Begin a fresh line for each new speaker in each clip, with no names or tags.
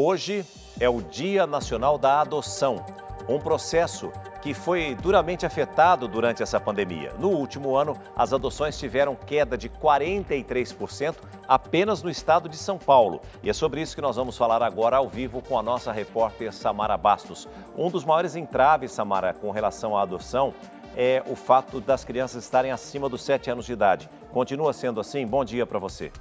Hoje é o Dia Nacional da Adoção, um processo que foi duramente afetado durante essa pandemia. No último ano, as adoções tiveram queda de 43% apenas no estado de São Paulo. E é sobre isso que nós vamos falar agora ao vivo com a nossa repórter Samara Bastos. Um dos maiores entraves, Samara, com relação à adoção é o fato das crianças estarem acima dos 7 anos de idade. Continua sendo assim? Bom dia para você.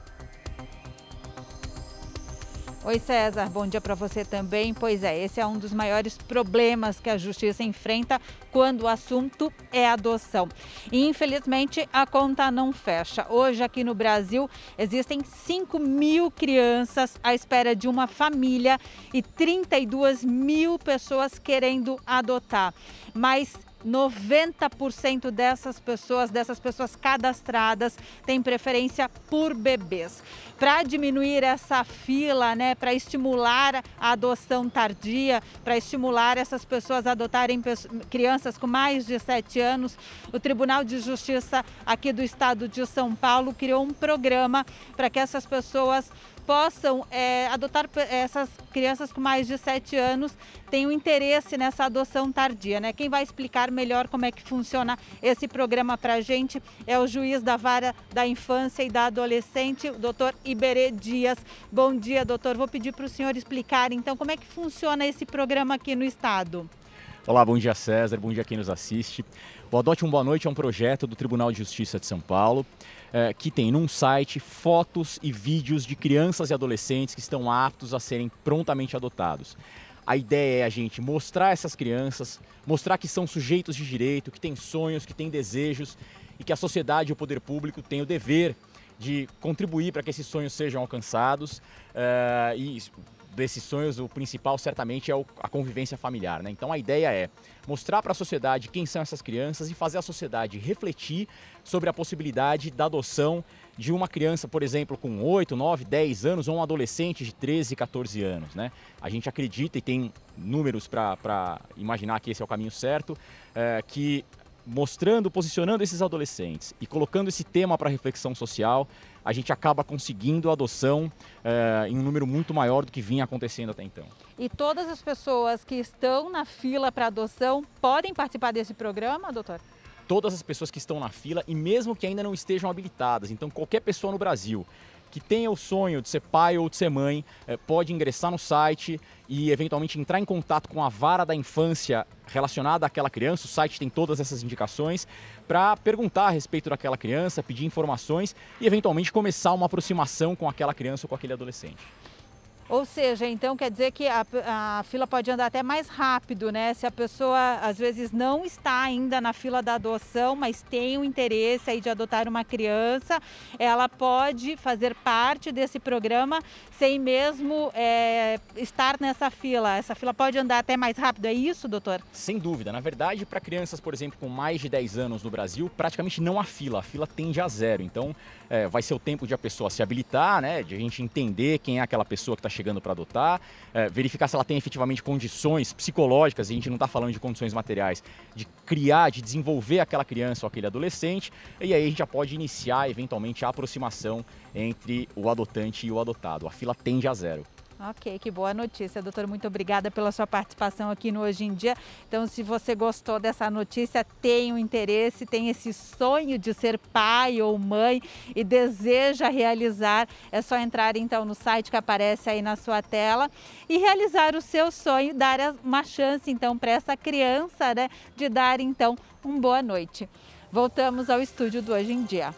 Oi, César, bom dia para você também. Pois é, esse é um dos maiores problemas que a justiça enfrenta quando o assunto é adoção. E, infelizmente, a conta não fecha. Hoje, aqui no Brasil, existem 5 mil crianças à espera de uma família e 32 mil pessoas querendo adotar. Mas 90% dessas pessoas, dessas pessoas cadastradas, têm preferência por bebês. Para diminuir essa fila, né, para estimular a adoção tardia, para estimular essas pessoas a adotarem crianças com mais de 7 anos, o Tribunal de Justiça aqui do estado de São Paulo criou um programa para que essas pessoas possam é, adotar essas crianças com mais de 7 anos, tenham interesse nessa adoção tardia. Né? Quem vai explicar explicar melhor como é que funciona esse programa para a gente é o juiz da vara da infância e da adolescente, o doutor Iberê Dias. Bom dia, doutor. Vou pedir para o senhor explicar, então, como é que funciona esse programa aqui no Estado.
Olá, bom dia César, bom dia quem nos assiste. O Adote um Boa Noite é um projeto do Tribunal de Justiça de São Paulo eh, que tem num site fotos e vídeos de crianças e adolescentes que estão aptos a serem prontamente adotados. A ideia é a gente mostrar essas crianças, mostrar que são sujeitos de direito, que têm sonhos, que têm desejos e que a sociedade e o poder público têm o dever de contribuir para que esses sonhos sejam alcançados uh, e desses sonhos, o principal certamente é o, a convivência familiar. Né? Então a ideia é mostrar para a sociedade quem são essas crianças e fazer a sociedade refletir sobre a possibilidade da adoção de uma criança, por exemplo, com 8, 9, 10 anos ou um adolescente de 13, 14 anos. Né? A gente acredita e tem números para imaginar que esse é o caminho certo, é, que mostrando, posicionando esses adolescentes e colocando esse tema para reflexão social, a gente acaba conseguindo a adoção é, em um número muito maior do que vinha acontecendo até então.
E todas as pessoas que estão na fila para adoção podem participar desse programa, doutor?
Todas as pessoas que estão na fila e mesmo que ainda não estejam habilitadas. Então, qualquer pessoa no Brasil que tenha o sonho de ser pai ou de ser mãe eh, pode ingressar no site e eventualmente entrar em contato com a vara da infância relacionada àquela criança. O site tem todas essas indicações para perguntar a respeito daquela criança, pedir informações e eventualmente começar uma aproximação com aquela criança ou com aquele adolescente.
Ou seja, então quer dizer que a, a, fila pode andar até mais rápido, né? Se a pessoa às vezes não está ainda na fila da adoção, mas tem o interesse aí de adotar uma criança, ela pode fazer parte desse programa sem mesmo é, estar nessa fila. Essa fila pode andar até mais rápido, é isso, doutor? Sem dúvida. Na verdade,
para crianças, por exemplo, com mais de 10 anos no Brasil, praticamente não há fila. A fila tende a zero. Então, é, vai ser o tempo de a pessoa se habilitar, né? De a gente entender quem é aquela pessoa que está chegando para adotar, é, verificar se ela tem efetivamente condições psicológicas, e a gente não está falando de condições materiais, de criar, de desenvolver aquela criança ou aquele adolescente, e aí a gente já pode iniciar eventualmente a aproximação entre o adotante e o adotado. A fila tende a zero.
Ok, que boa notícia, doutor. Muito obrigada pela sua participação aqui no Hoje em Dia. Então, se você gostou dessa notícia, tem um interesse, tem esse sonho de ser pai ou mãe e deseja realizar, é só entrar então no site que aparece aí na sua tela e realizar o seu sonho, dar uma chance então para essa criança, né, de dar então uma boa noite. Voltamos ao estúdio do Hoje em Dia.